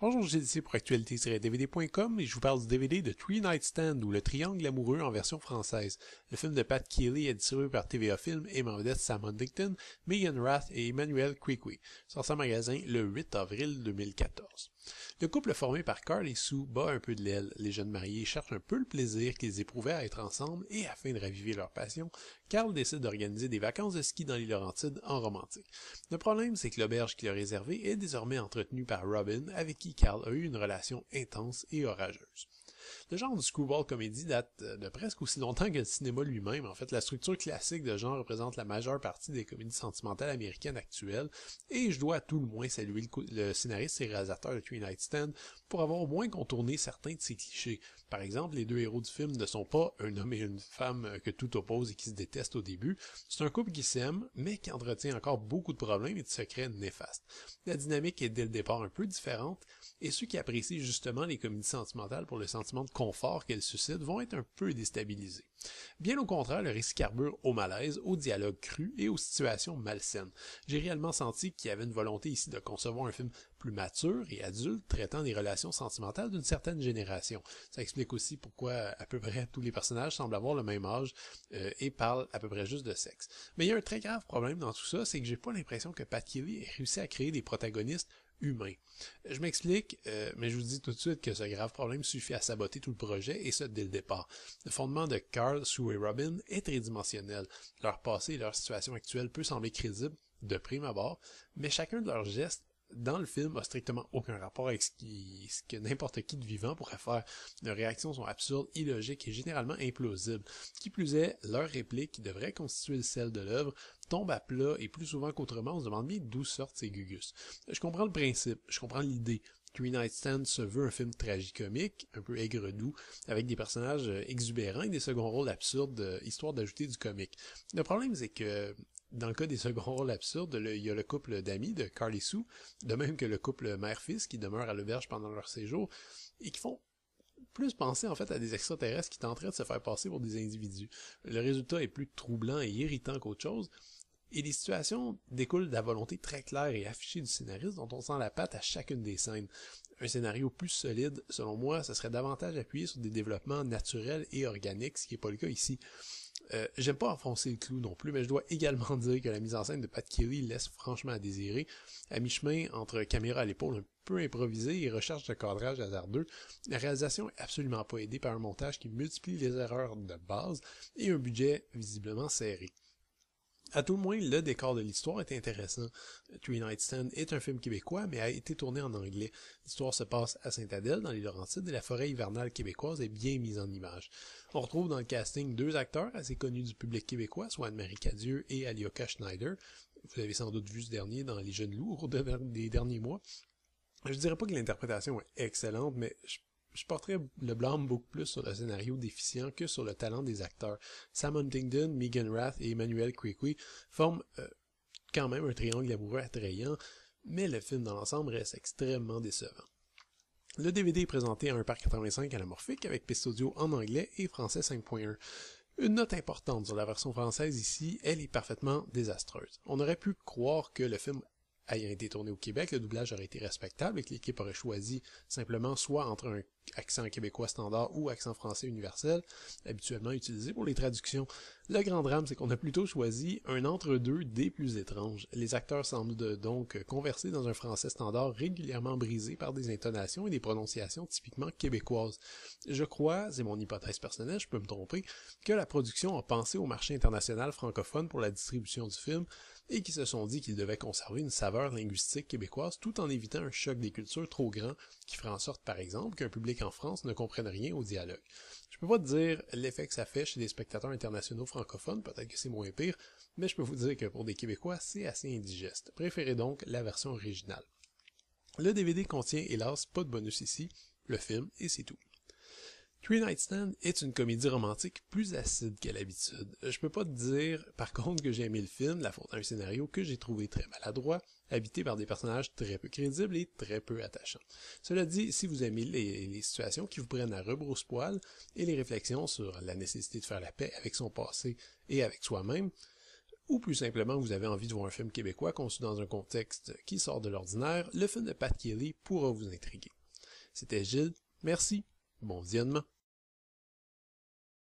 Bonjour, j'ai ici pour actualité-dvd.com et je vous parle du DVD de Three Night Stand ou Le Triangle Amoureux en version française. Le film de Pat Keeley est distribué par TVA Film et ma vedette Sam Huntington, Megan Rath et Emmanuel Quigley. Sort en magasin le 8 avril 2014. Le couple formé par Carl et Sue bat un peu de l'aile. Les jeunes mariés cherchent un peu le plaisir qu'ils éprouvaient à être ensemble et afin de raviver leur passion, Carl décide d'organiser des vacances de ski dans les Laurentides en romantique. Le problème, c'est que l'auberge qu'il a réservée est désormais entretenue par Robin, avec qui Carl a eu une relation intense et orageuse. Le genre du screwball comédie date euh, de presque aussi longtemps que le cinéma lui-même. En fait, la structure classique de genre représente la majeure partie des comédies sentimentales américaines actuelles, et je dois à tout le moins saluer le, scénariste et réalisateur de Three Night pour avoir au moins contourné certains de ses clichés. Par exemple, les deux héros du film ne sont pas un homme et une femme euh, que tout oppose et qui se détestent au début. C'est un couple qui s'aime, mais qui entretient encore beaucoup de problèmes et de secrets néfastes. La dynamique est dès le départ un peu différente, et ceux qui apprécient justement les comédies sentimentales pour le sentiment de confort qu'elle suscite vont être un peu déstabilisés. Bien au contraire, le récit carbure au malaise, au dialogue cru et aux situations malsaines. J'ai réellement senti qu'il y avait une volonté ici de concevoir un film plus mature et adulte traitant des relations sentimentales d'une certaine génération. Ça explique aussi pourquoi à peu près tous les personnages semblent avoir le même âge euh, et parlent à peu près juste de sexe. Mais il y a un très grave problème dans tout ça, c'est que j'ai pas l'impression que Pat ait réussi à créer des protagonistes humain. Je m'explique, euh, mais je vous dis tout de suite que ce grave problème suffit à saboter tout le projet, et ce dès le départ. Le fondement de Carl, Sue et Robin est tridimensionnel. Leur passé et leur situation actuelle peut sembler crédible de prime abord, mais chacun de leurs gestes dans le film a strictement aucun rapport avec ce, que n'importe qui de vivant pourrait faire. Leurs réactions sont absurdes, illogiques et généralement implausibles. Qui plus est, leur réplique, qui devrait constituer celle de l'œuvre, tombe à plat et plus souvent qu'autrement, on se demande bien d'où sortent ces gugus. Je comprends le principe, je comprends l'idée, Three Nights Stand se veut un film tragicomique, un peu aigre-doux, avec des personnages euh, exubérants et des seconds rôles absurdes, euh, histoire d'ajouter du comique. Le problème, c'est que dans le cas des seconds rôles absurdes, il y a le couple d'amis de Carly Sue, de même que le couple mère-fils qui demeure à l'auberge pendant leur séjour, et qui font plus penser en fait à des extraterrestres qui tenteraient de se faire passer pour des individus. Le résultat est plus troublant et irritant qu'autre chose, et les situations découlent de la volonté très claire et affichée du scénariste dont on sent la patte à chacune des scènes. Un scénario plus solide, selon moi, ce serait davantage appuyé sur des développements naturels et organiques, ce qui n'est pas le cas ici. Euh, j'aime pas enfoncer le clou non plus, mais je dois également dire que la mise en scène de Pat Kelly laisse franchement à désirer. À mi-chemin, entre caméra à l'épaule un peu improvisée et recherche de cadrage hasardeux, la réalisation est absolument pas aidée par un montage qui multiplie les erreurs de base et un budget visiblement serré à tout le moins, le décor de l'histoire est intéressant. Three Night Stand est un film québécois, mais a été tourné en anglais. L'histoire se passe à Saint-Adèle, dans les Laurentides, et la forêt hivernale québécoise est bien mise en image. On retrouve dans le casting deux acteurs assez connus du public québécois, soit Anne-Marie Cadieux et Alioka Schneider. Vous avez sans doute vu ce dernier dans Les Jeunes Loups des derniers mois. Je ne dirais pas que l'interprétation est excellente, mais je je porterais le blâme beaucoup plus sur le scénario déficient que sur le talent des acteurs. Sam Huntington, Megan Rath et Emmanuel Crickley forment euh, quand même un triangle amoureux attrayant, mais le film dans l'ensemble reste extrêmement décevant. Le DVD est présenté à 1,85 à la Morphique avec audio en anglais et français 5.1. Une note importante sur la version française ici, elle est parfaitement désastreuse. On aurait pu croire que le film ayant été tourné au Québec, le doublage aurait été respectable et que l'équipe aurait choisi simplement soit entre un accent québécois standard ou accent français universel, habituellement utilisé pour les traductions. Le grand drame, c'est qu'on a plutôt choisi un entre-deux des plus étranges. Les acteurs semblent donc converser dans un français standard régulièrement brisé par des intonations et des prononciations typiquement québécoises. Je crois, c'est mon hypothèse personnelle, je peux me tromper, que la production a pensé au marché international francophone pour la distribution du film et qu'ils se sont dit qu'ils devaient conserver une saveur linguistique québécoise tout en évitant un choc des cultures trop grand qui ferait en sorte, par exemple, qu'un public en France ne comprennent rien au dialogue. Je peux pas te dire l'effet que ça fait chez des spectateurs internationaux francophones, peut-être que c'est moins pire, mais je peux vous dire que pour des Québécois, c'est assez indigeste. Préférez donc la version originale. Le DVD contient, hélas, pas de bonus ici, le film, et c'est tout. Three Nightstand est une comédie romantique plus acide qu'à l'habitude. Je peux pas te dire, par contre, que j'ai aimé le film, la faute d'un scénario que j'ai trouvé très maladroit, habité par des personnages très peu crédibles et très peu attachants. Cela dit, si vous aimez les, situations qui vous prennent à rebrousse-poil et les réflexions sur la nécessité de faire la paix avec son passé et avec soi-même, ou plus simplement vous avez envie de voir un film québécois conçu dans un contexte qui sort de l'ordinaire, le film de Pat Kelly pourra vous intriguer. C'était Gilles, merci, bon visionnement.